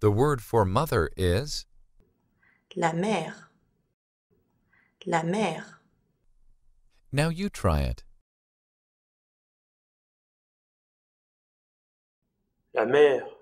The word for mother is la mère. La mère. Now you try it. La mère.